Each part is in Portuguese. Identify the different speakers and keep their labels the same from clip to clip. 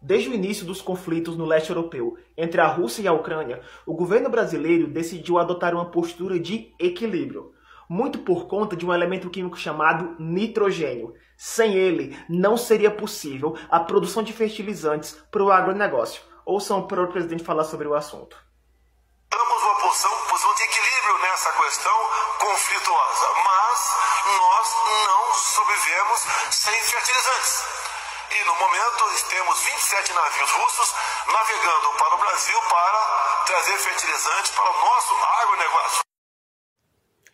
Speaker 1: Desde o início dos conflitos no leste europeu entre a Rússia e a Ucrânia, o governo brasileiro decidiu adotar uma postura de equilíbrio, muito por conta de um elemento químico chamado nitrogênio. Sem ele, não seria possível a produção de fertilizantes para o agronegócio. Ouçam o próprio presidente falar sobre o assunto. Temos uma posição, posição de equilíbrio nessa questão conflituosa, mas nós não sobrevivemos sem fertilizantes. E no momento temos 27 navios russos navegando para o Brasil para trazer fertilizantes para o nosso agronegócio.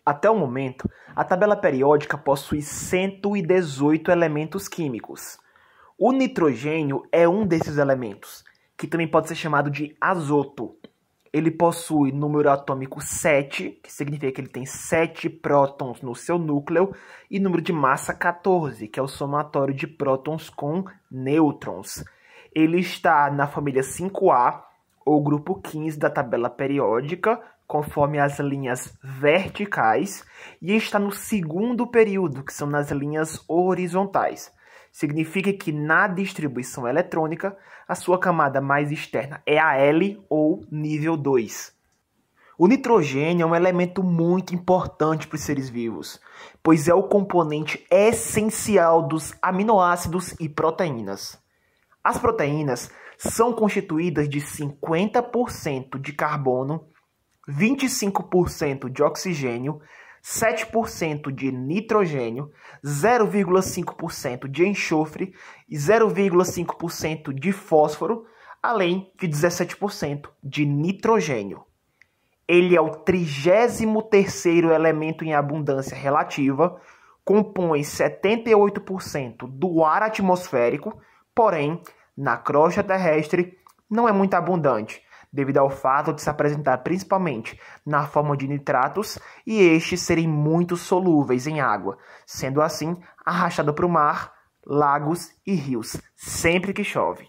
Speaker 1: Até o momento, a tabela periódica possui 118 elementos químicos. O nitrogênio é um desses elementos, que também pode ser chamado de azoto. Ele possui número atômico 7, que significa que ele tem 7 prótons no seu núcleo, e número de massa 14, que é o somatório de prótons com nêutrons. Ele está na família 5A, ou grupo 15 da tabela periódica, conforme as linhas verticais, e está no segundo período, que são nas linhas horizontais significa que na distribuição eletrônica, a sua camada mais externa é a L ou nível 2. O nitrogênio é um elemento muito importante para os seres vivos, pois é o componente essencial dos aminoácidos e proteínas. As proteínas são constituídas de 50% de carbono, 25% de oxigênio 7% de nitrogênio, 0,5% de enxofre e 0,5% de fósforo, além de 17% de nitrogênio. Ele é o 33 terceiro elemento em abundância relativa, compõe 78% do ar atmosférico, porém, na crosta terrestre não é muito abundante, devido ao fato de se apresentar principalmente na forma de nitratos e estes serem muito solúveis em água, sendo assim arrastado para o mar, lagos e rios sempre que chove.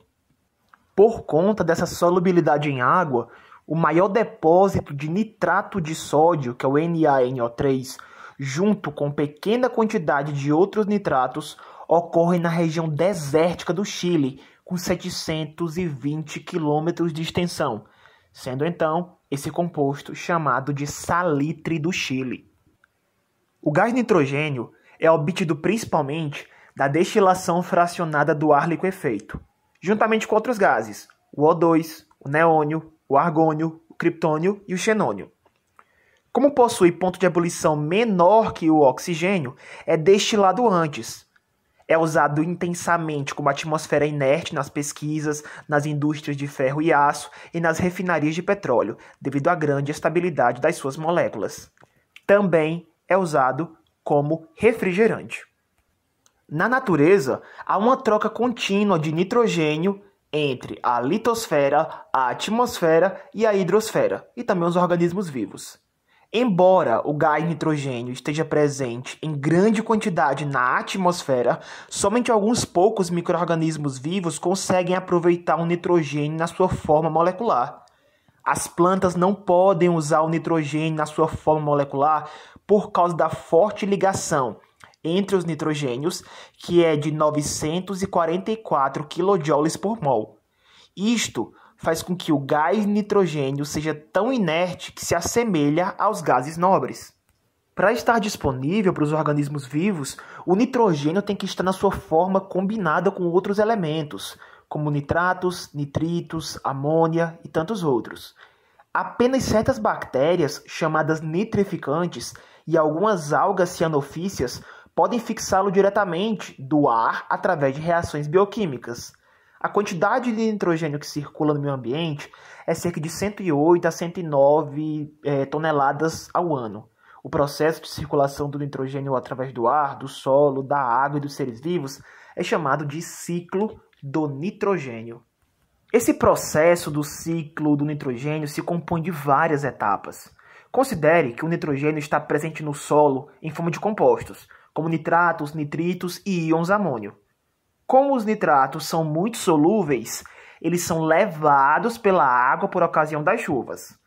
Speaker 1: Por conta dessa solubilidade em água, o maior depósito de nitrato de sódio, que é o NaNO3, junto com pequena quantidade de outros nitratos, ocorre na região desértica do Chile, com 720 quilômetros de extensão, sendo então esse composto chamado de salitre do Chile. O gás nitrogênio é obtido principalmente da destilação fracionada do ar liquefeito, juntamente com outros gases, o O2, o neônio, o argônio, o criptônio e o xenônio. Como possui ponto de ebulição menor que o oxigênio, é destilado antes, é usado intensamente como atmosfera inerte nas pesquisas, nas indústrias de ferro e aço e nas refinarias de petróleo, devido à grande estabilidade das suas moléculas. Também é usado como refrigerante. Na natureza, há uma troca contínua de nitrogênio entre a litosfera, a atmosfera e a hidrosfera, e também os organismos vivos. Embora o gás nitrogênio esteja presente em grande quantidade na atmosfera, somente alguns poucos microrganismos vivos conseguem aproveitar o nitrogênio na sua forma molecular. As plantas não podem usar o nitrogênio na sua forma molecular por causa da forte ligação entre os nitrogênios, que é de 944 kJ por mol. Isto faz com que o gás nitrogênio seja tão inerte que se assemelha aos gases nobres. Para estar disponível para os organismos vivos, o nitrogênio tem que estar na sua forma combinada com outros elementos, como nitratos, nitritos, amônia e tantos outros. Apenas certas bactérias, chamadas nitrificantes, e algumas algas cianofícias podem fixá-lo diretamente do ar através de reações bioquímicas. A quantidade de nitrogênio que circula no meio ambiente é cerca de 108 a 109 é, toneladas ao ano. O processo de circulação do nitrogênio através do ar, do solo, da água e dos seres vivos é chamado de ciclo do nitrogênio. Esse processo do ciclo do nitrogênio se compõe de várias etapas. Considere que o nitrogênio está presente no solo em forma de compostos, como nitratos, nitritos e íons amônio. Como os nitratos são muito solúveis, eles são levados pela água por ocasião das chuvas.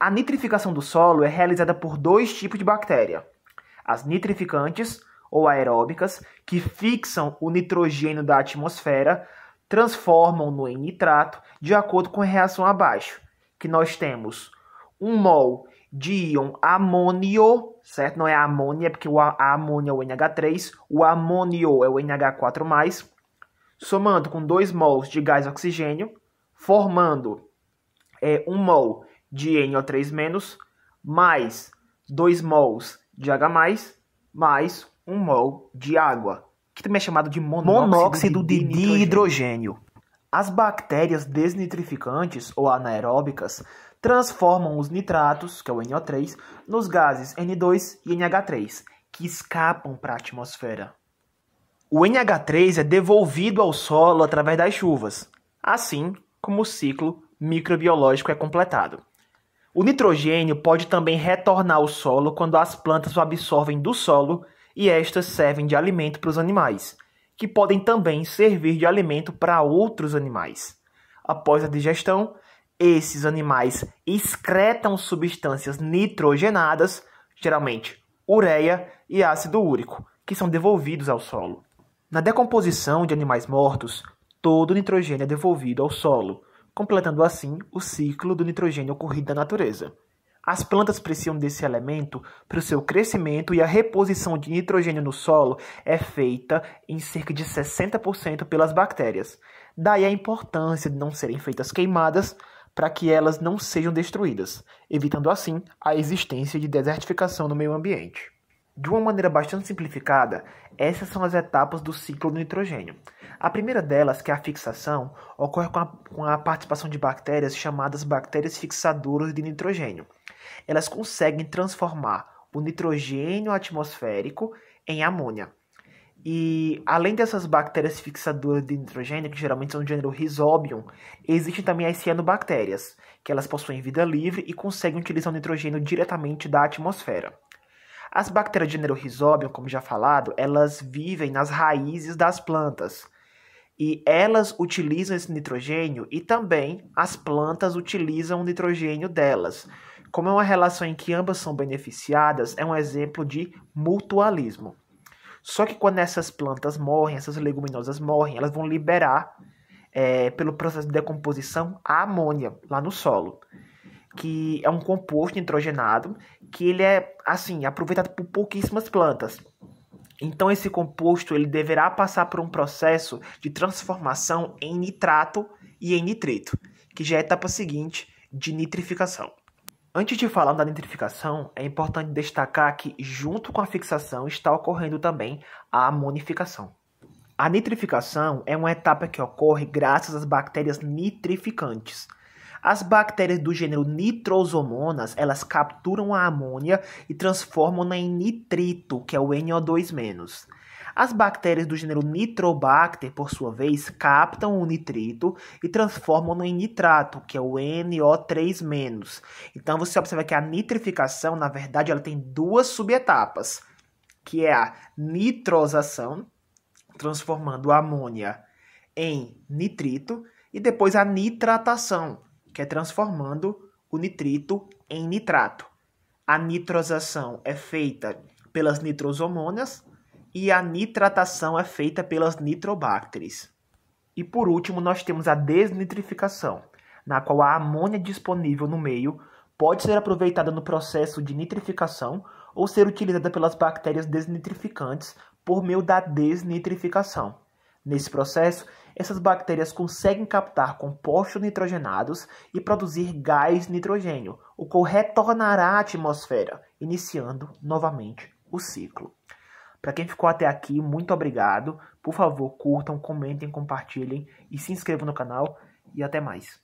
Speaker 1: A nitrificação do solo é realizada por dois tipos de bactéria: as nitrificantes ou aeróbicas, que fixam o nitrogênio da atmosfera, transformam-no em nitrato de acordo com a reação abaixo, que nós temos 1 mol de íon amônio, certo? Não é amônia, porque o amônia é o NH3, o amônio é o NH4+, somando com 2 mols de gás oxigênio, formando é, 1 um mol de NO3- mais 2 mols de H+, mais 1 mol de água, que também é chamado de monóxido, monóxido de, de, de hidrogênio. hidrogênio. As bactérias desnitrificantes ou anaeróbicas transformam os nitratos, que é o NO3, nos gases N2 e NH3, que escapam para a atmosfera. O NH3 é devolvido ao solo através das chuvas, assim como o ciclo microbiológico é completado. O nitrogênio pode também retornar ao solo quando as plantas o absorvem do solo e estas servem de alimento para os animais que podem também servir de alimento para outros animais. Após a digestão, esses animais excretam substâncias nitrogenadas, geralmente ureia e ácido úrico, que são devolvidos ao solo. Na decomposição de animais mortos, todo o nitrogênio é devolvido ao solo, completando assim o ciclo do nitrogênio ocorrido na natureza. As plantas precisam desse elemento para o seu crescimento e a reposição de nitrogênio no solo é feita em cerca de 60% pelas bactérias. Daí a importância de não serem feitas queimadas para que elas não sejam destruídas, evitando assim a existência de desertificação no meio ambiente. De uma maneira bastante simplificada, essas são as etapas do ciclo do nitrogênio. A primeira delas, que é a fixação, ocorre com a, com a participação de bactérias chamadas bactérias fixadoras de nitrogênio elas conseguem transformar o nitrogênio atmosférico em amônia. E além dessas bactérias fixadoras de nitrogênio, que geralmente são do gênero Rhizobium, existem também as cianobactérias, que elas possuem vida livre e conseguem utilizar o nitrogênio diretamente da atmosfera. As bactérias de gênero Rhizobium, como já falado, elas vivem nas raízes das plantas. E elas utilizam esse nitrogênio e também as plantas utilizam o nitrogênio delas como é uma relação em que ambas são beneficiadas, é um exemplo de mutualismo. Só que quando essas plantas morrem, essas leguminosas morrem, elas vão liberar, é, pelo processo de decomposição, a amônia lá no solo, que é um composto nitrogenado que ele é, assim, aproveitado por pouquíssimas plantas. Então esse composto ele deverá passar por um processo de transformação em nitrato e em nitrito, que já é a etapa seguinte de nitrificação. Antes de falar da nitrificação, é importante destacar que, junto com a fixação, está ocorrendo também a amonificação. A nitrificação é uma etapa que ocorre graças às bactérias nitrificantes. As bactérias do gênero nitrosomonas, elas capturam a amônia e transformam-na em nitrito, que é o NO2-. As bactérias do gênero Nitrobacter, por sua vez, captam o nitrito e transformam-no em nitrato, que é o NO3-. Então você observa que a nitrificação, na verdade, ela tem duas subetapas, que é a nitrosação, transformando a amônia em nitrito, e depois a nitratação, que é transformando o nitrito em nitrato. A nitrosação é feita pelas nitrosomônias, e a nitratação é feita pelas nitrobacteres. E por último, nós temos a desnitrificação, na qual a amônia disponível no meio pode ser aproveitada no processo de nitrificação ou ser utilizada pelas bactérias desnitrificantes por meio da desnitrificação. Nesse processo, essas bactérias conseguem captar compostos nitrogenados e produzir gás nitrogênio, o qual retornará à atmosfera, iniciando novamente o ciclo. Para quem ficou até aqui, muito obrigado. Por favor, curtam, comentem, compartilhem e se inscrevam no canal. E até mais.